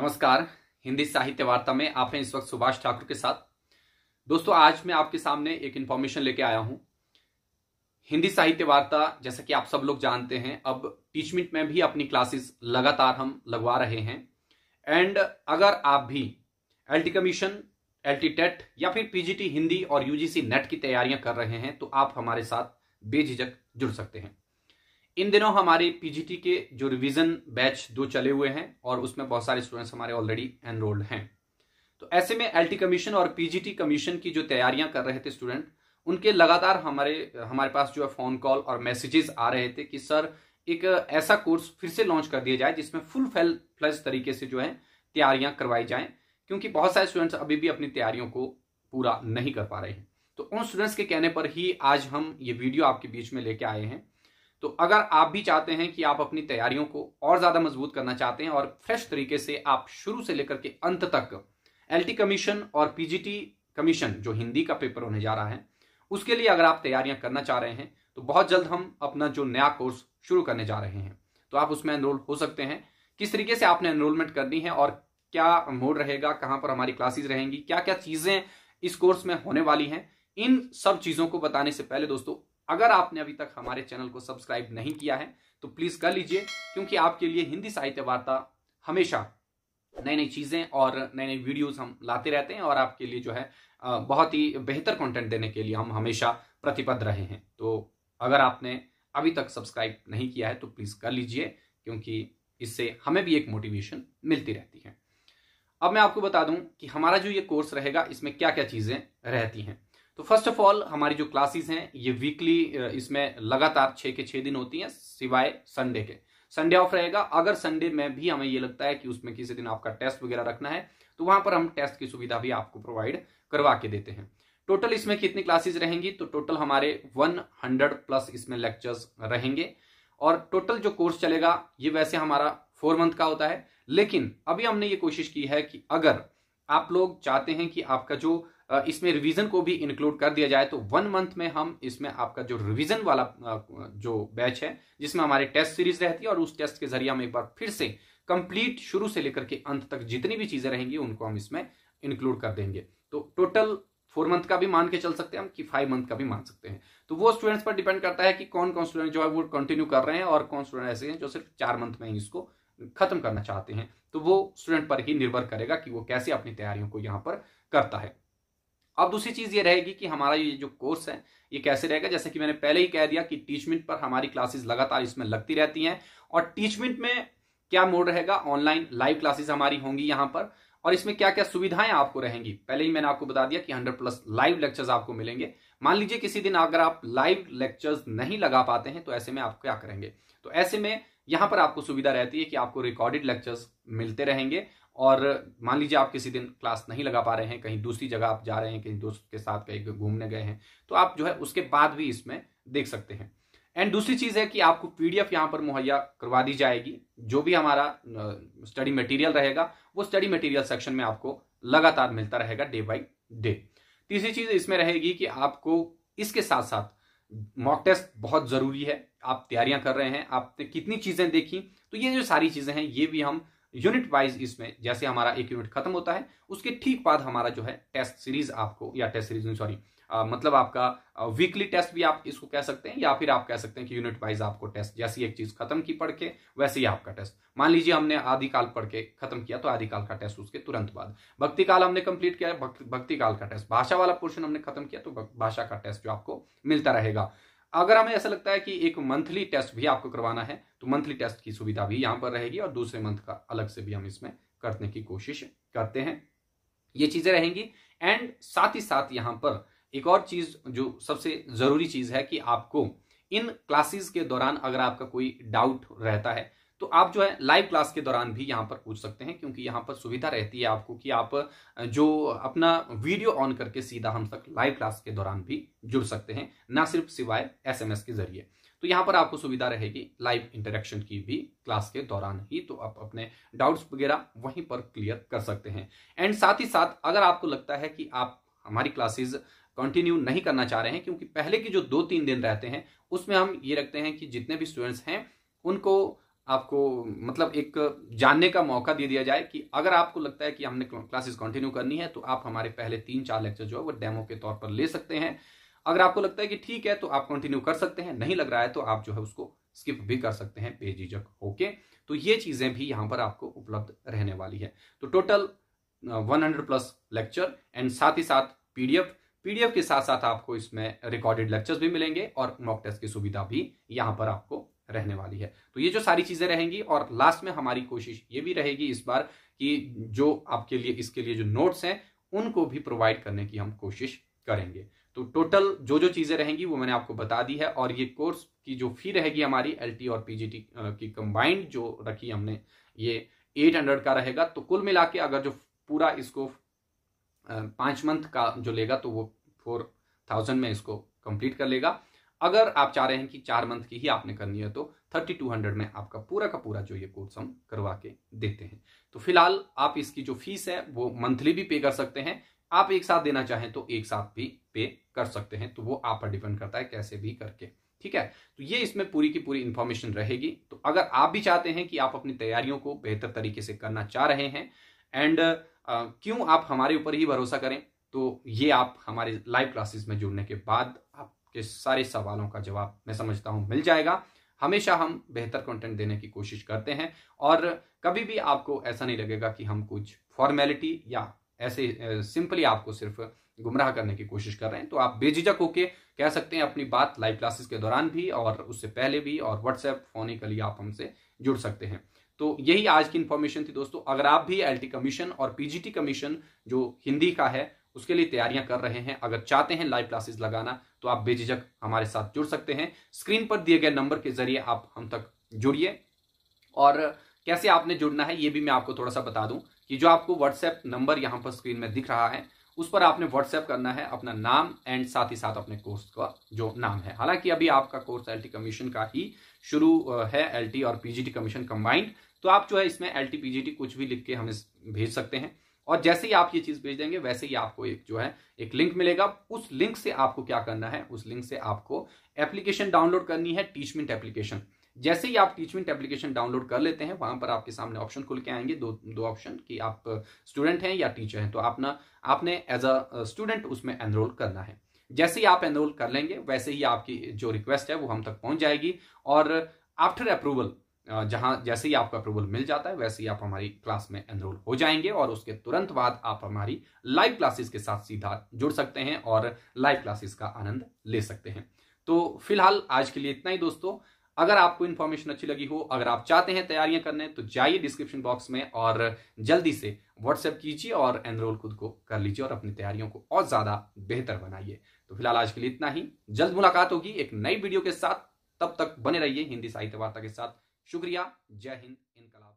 नमस्कार हिंदी साहित्य वार्ता में आप हैं इस वक्त सुभाष ठाकुर के साथ दोस्तों आज मैं आपके सामने एक इन्फॉर्मेशन लेके आया हूं हिंदी साहित्य वार्ता जैसा कि आप सब लोग जानते हैं अब टीचमेंट में भी अपनी क्लासेस लगातार हम लगवा रहे हैं एंड अगर आप भी एल कमीशन एल टेट या फिर पीजीटी हिंदी और यूजीसी नेट की तैयारियां कर रहे हैं तो आप हमारे साथ बेझिझक जुड़ सकते हैं इन दिनों हमारे पीजीटी के जो रिवीजन बैच दो चले हुए हैं और उसमें बहुत सारे स्टूडेंट्स हमारे ऑलरेडी एनरोल्ड हैं तो ऐसे में एलटी कमीशन और पीजीटी कमीशन की जो तैयारियां कर रहे थे स्टूडेंट उनके लगातार हमारे हमारे पास जो है फोन कॉल और मैसेजेस आ रहे थे कि सर एक ऐसा कोर्स फिर से लॉन्च कर दिया जाए जिसमें फुल फेल फ्लज तरीके से जो है तैयारियां करवाई जाए क्योंकि बहुत सारे स्टूडेंट्स अभी भी अपनी तैयारियों को पूरा नहीं कर पा रहे हैं तो उन स्टूडेंट्स के कहने पर ही आज हम ये वीडियो आपके बीच में लेके आए हैं तो अगर आप भी चाहते हैं कि आप अपनी तैयारियों को और ज़्यादा मजबूत करना चाहते हैं और फ्रेश तरीके से आप शुरू से लेकर के अंत तक एल कमीशन और पीजीटी कमीशन जो हिंदी का पेपर होने जा रहा है उसके लिए अगर आप तैयारियां करना चाह रहे हैं तो बहुत जल्द हम अपना जो नया कोर्स शुरू करने जा रहे हैं तो आप उसमें एनरोल हो सकते हैं किस तरीके से आपने एनरोलमेंट करनी है और क्या मोड रहेगा कहां पर हमारी क्लासेस रहेंगी क्या क्या चीज़ें इस कोर्स में होने वाली हैं इन सब चीज़ों को बताने से पहले दोस्तों अगर आपने अभी तक हमारे चैनल को सब्सक्राइब नहीं किया है तो प्लीज कर लीजिए क्योंकि आपके लिए हिंदी साहित्य वार्ता हमेशा नई नई चीजें और नई नई वीडियोस हम लाते रहते हैं और आपके लिए जो है बहुत ही बेहतर कंटेंट देने के लिए हम हमेशा प्रतिबद्ध रहे हैं तो अगर आपने अभी तक सब्सक्राइब नहीं किया है तो प्लीज कर लीजिए क्योंकि इससे हमें भी एक मोटिवेशन मिलती रहती है अब मैं आपको बता दूं कि हमारा जो ये कोर्स रहेगा इसमें क्या क्या चीजें रहती हैं तो फर्स्ट ऑफ ऑल हमारी जो क्लासेस हैं ये वीकली इसमें लगातार छः के छः दिन होती हैं सिवाय संडे के संडे ऑफ रहेगा अगर संडे में भी हमें ये लगता है कि उसमें किसी दिन आपका टेस्ट वगैरह रखना है तो वहां पर हम टेस्ट की सुविधा भी आपको प्रोवाइड करवा के देते हैं टोटल इसमें कितनी क्लासेस रहेंगी तो टोटल हमारे 100 प्लस इसमें लेक्चर्स रहेंगे और टोटल जो कोर्स चलेगा ये वैसे हमारा फोर मंथ का होता है लेकिन अभी हमने ये कोशिश की है कि अगर आप लोग चाहते हैं कि आपका जो इसमें रिवीजन को भी इंक्लूड कर दिया जाए तो वन मंथ में हम इसमें आपका जो रिवीजन वाला जो बैच है जिसमें हमारे टेस्ट सीरीज रहती है और उस टेस्ट के जरिए हम एक बार फिर से कंप्लीट शुरू से लेकर के अंत तक जितनी भी चीजें रहेंगी उनको हम इसमें इंक्लूड कर देंगे तो टोटल फोर मंथ का भी मान के चल सकते हैं हम कि फाइव मंथ का भी मान सकते हैं तो वो स्टूडेंट्स पर डिपेंड करता है कि कौन कौन स्टूडेंट जो है वो कंटिन्यू कर रहे हैं और कौन स्टूडेंट ऐसे हैं जो सिर्फ चार मंथ में ही इसको खत्म करना चाहते हैं तो वो स्टूडेंट पर ही निर्भर करेगा कि वो कैसे अपनी तैयारियों को यहाँ पर करता है अब दूसरी चीज ये रहेगी कि हमारा ये जो कोर्स है ये कैसे रहेगा जैसे कि मैंने पहले ही कह दिया कि टीचमेंट पर हमारी क्लासेस लगातार इसमें लगती रहती हैं और टीचमेंट में क्या मोड रहेगा ऑनलाइन लाइव क्लासेस हमारी होंगी यहाँ पर और इसमें क्या क्या सुविधाएं आपको रहेंगी पहले ही मैंने आपको बता दिया कि हंड्रेड प्लस लाइव लेक्चर्स आपको मिलेंगे मान लीजिए किसी दिन अगर आप लाइव लेक्चर्स नहीं लगा पाते हैं तो ऐसे में आप क्या करेंगे तो ऐसे में यहां पर आपको सुविधा रहती है कि आपको रिकॉर्डेड लेक्चर्स मिलते रहेंगे और मान लीजिए आप किसी दिन क्लास नहीं लगा पा रहे हैं कहीं दूसरी जगह आप जा रहे हैं कहीं दोस्त के साथ कहीं घूमने गए हैं तो आप जो है उसके बाद भी इसमें देख सकते हैं एंड दूसरी चीज है कि आपको पीडीएफ यहाँ पर मुहैया करवा दी जाएगी जो भी हमारा स्टडी मटेरियल रहेगा वो स्टडी मटेरियल सेक्शन में आपको लगातार मिलता रहेगा डे बाई डे तीसरी चीज इसमें रहेगी कि आपको इसके साथ साथ मॉक टेस्ट बहुत जरूरी है आप तैयारियां कर रहे हैं आपने कितनी चीजें देखी तो ये जो सारी चीजें हैं ये भी हम यूनिट वाइज इसमें जैसे हमारा एक यूनिट खत्म होता है उसके ठीक बाद हमारा जो है टेस्ट सीरीज आपको या टेस्ट सीरीज सॉरी मतलब आपका वीकली टेस्ट भी आप इसको कह सकते हैं या फिर आप कह सकते हैं कि यूनिट वाइज आपको टेस्ट जैसी एक चीज खत्म की पढ़ के वैसे ही आपका टेस्ट मान लीजिए हमने आदिकाल पढ़ के खत्म किया तो आदिकाल का टेस्ट उसके तुरंत बाद भक्ति काल हमने कंप्लीट किया भक्ति काल का टेस्ट भाषा वाला पोर्शन हमने खत्म किया तो भाषा का टेस्ट जो आपको मिलता रहेगा अगर हमें ऐसा लगता है कि एक मंथली टेस्ट भी आपको करवाना है तो मंथली टेस्ट की सुविधा भी यहाँ पर रहेगी और दूसरे मंथ का अलग से भी हम इसमें करने की कोशिश करते हैं ये चीजें रहेंगी एंड साथ ही साथ यहाँ पर एक और चीज जो सबसे जरूरी चीज है कि आपको इन क्लासेस के दौरान अगर आपका कोई डाउट रहता है तो आप जो है लाइव क्लास के दौरान भी यहाँ पर पूछ सकते हैं क्योंकि यहाँ पर सुविधा रहती है आपको कि आप जो अपना वीडियो ऑन करके सीधा हम तक लाइव क्लास के दौरान भी जुड़ सकते हैं ना सिर्फ सिवाय एसएमएस के जरिए तो यहाँ पर आपको सुविधा रहेगी लाइव इंटरेक्शन की भी क्लास के दौरान ही तो आप अपने डाउट्स वगैरह वहीं पर क्लियर कर सकते हैं एंड साथ ही साथ अगर आपको लगता है कि आप हमारी क्लासेज कंटिन्यू नहीं करना चाह रहे हैं क्योंकि पहले के जो दो तीन दिन रहते हैं उसमें हम ये रखते हैं कि जितने भी स्टूडेंट्स हैं उनको आपको मतलब एक जानने का मौका दे दिया जाए कि अगर आपको लगता है कि हमने क्लासेस कंटिन्यू करनी है तो आप हमारे पहले तीन चार लेक्चर जो है वो डेमो के तौर पर ले सकते हैं अगर आपको लगता है कि ठीक है तो आप कंटिन्यू कर सकते हैं नहीं लग रहा है तो आप जो है उसको स्किप भी कर सकते हैं इजक होके तो ये चीजें भी यहाँ पर आपको उपलब्ध रहने वाली है तो total one plus lecture and साथ ही साथ पीडीएफ पीडीएफ के साथ साथ आपको इसमें रिकॉर्डेड लेक्चर्स भी मिलेंगे और मॉक टेस्ट की सुविधा भी यहां पर आपको रहने वाली है तो ये जो सारी चीज़ें रहेंगी और लास्ट में हमारी कोशिश ये भी रहेगी इस बार कि जो आपके लिए इसके लिए जो नोट्स हैं उनको भी प्रोवाइड करने की हम कोशिश करेंगे तो टोटल जो जो चीज़ें रहेंगी वो मैंने आपको बता दी है और ये कोर्स की जो फी रहेगी हमारी एल और पीजीटी की कंबाइंड जो रखी हमने ये हंड्रेड का रहेगा तो कुल मिला के अगर जो पूरा इसको पांच मंथ का जो लेगा तो वो फोर थाउजेंड में इसको कंप्लीट कर लेगा अगर आप चाह रहे हैं कि चार मंथ की ही आपने करनी है तो थर्टी टू हंड्रेड में आपका पूरा का पूरा जो ये कोर्स हम करवा के देते हैं तो फिलहाल आप इसकी जो फीस है वो मंथली भी पे कर सकते हैं आप एक साथ देना चाहें तो एक साथ भी पे कर सकते हैं तो वो आप पर डिपेंड करता है कैसे भी करके ठीक है तो ये इसमें पूरी की पूरी इंफॉर्मेशन रहेगी तो अगर आप भी चाहते हैं कि आप अपनी तैयारियों को बेहतर तरीके से करना चाह रहे हैं एंड क्यों आप हमारे ऊपर ही भरोसा करें तो ये आप हमारे लाइव क्लासेस में जुड़ने के बाद के सारे सवालों का जवाब मैं समझता हूँ मिल जाएगा हमेशा हम बेहतर कंटेंट देने की कोशिश करते हैं और कभी भी आपको ऐसा नहीं लगेगा कि हम कुछ फॉर्मेलिटी या ऐसे सिंपली आपको सिर्फ गुमराह करने की कोशिश कर रहे हैं तो आप बेझिझक होके कह सकते हैं अपनी बात लाइव क्लासेस के दौरान भी और उससे पहले भी और व्हाट्सएप फोनिकली आप हमसे जुड़ सकते हैं तो यही आज की इन्फॉर्मेशन थी दोस्तों अगर आप भी एल कमीशन और पीजीटी कमीशन जो हिंदी का है उसके लिए तैयारियां कर रहे हैं अगर चाहते हैं लाइव क्लासेस लगाना तो आप बेझिझक हमारे साथ जुड़ सकते हैं स्क्रीन पर दिए गए नंबर के जरिए आप हम तक जुड़िए और कैसे आपने जुड़ना है ये भी मैं आपको थोड़ा सा बता दूं कि जो आपको व्हाट्सएप नंबर यहाँ पर स्क्रीन में दिख रहा है उस पर आपने व्हाट्सएप करना है अपना नाम एंड साथ ही साथ अपने कोर्स का जो नाम है हालांकि अभी आपका कोर्स एलटी कमीशन का ही शुरू है एलटी और पीजीटी कमीशन कंबाइंड तो आप जो है इसमें एल टी कुछ भी लिख के हमें भेज सकते हैं और जैसे ही आप ये चीज भेज देंगे वैसे ही आपको एक जो है एक लिंक मिलेगा उस लिंक से आपको क्या करना है उस लिंक से आपको एप्लीकेशन डाउनलोड करनी है टीचमेंट एप्लीकेशन जैसे ही आप टीचमेंट एप्लीकेशन डाउनलोड कर लेते हैं वहां पर आपके सामने ऑप्शन खुल के आएंगे दो दो ऑप्शन कि आप स्टूडेंट हैं या टीचर हैं तो अपना आपने एज अ स्टूडेंट उसमें एनरोल करना है जैसे ही आप एनरोल कर लेंगे वैसे ही आपकी जो रिक्वेस्ट है वो हम तक पहुंच जाएगी और आफ्टर अप्रूवल जहां जैसे ही आपका अप्रूवल मिल जाता है वैसे ही आप हमारी क्लास में एनरोल हो जाएंगे और उसके तुरंत बाद आप हमारी लाइव क्लासेस के साथ सीधा जुड़ सकते हैं और लाइव क्लासेस का आनंद ले सकते हैं तो फिलहाल आज के लिए इतना ही दोस्तों अगर आपको इन्फॉर्मेशन अच्छी लगी हो अगर आप चाहते हैं तैयारियां करने तो जाइए डिस्क्रिप्शन बॉक्स में और जल्दी से व्हाट्सएप कीजिए और एनरोल खुद को कर लीजिए और अपनी तैयारियों को और ज्यादा बेहतर बनाइए तो फिलहाल आज के लिए इतना ही जल्द मुलाकात होगी एक नई वीडियो के साथ तब तक बने रहिए हिंदी साहित्य वार्ता के साथ शुक्रिया जय हिंद इनकला